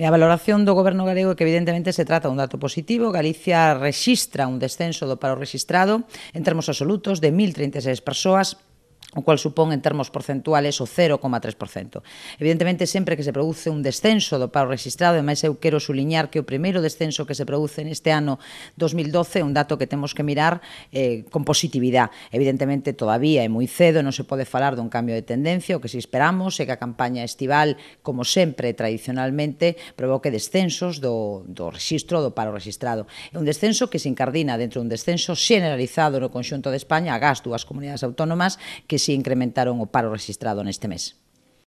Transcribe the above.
A valoración do goberno galego é que evidentemente se trata dun dato positivo. Galicia rexistra un descenso do paro registrado en termos absolutos de 1.036 persoas o cual supón en termos porcentuales o 0,3%. Evidentemente, sempre que se produce un descenso do paro registrado, e máis eu quero suliñar que o primeiro descenso que se produce neste ano 2012 é un dato que temos que mirar eh, con positividade. Evidentemente, todavía é moi cedo, non se pode falar dun cambio de tendencia, o que si esperamos é que a campaña estival, como sempre, tradicionalmente, provoque descensos do, do registro do paro registrado. É un descenso que se incardina dentro dun descenso generalizado no conxunto de España, agás dúas comunidades autónomas que si incrementaron o paro registrado neste mes.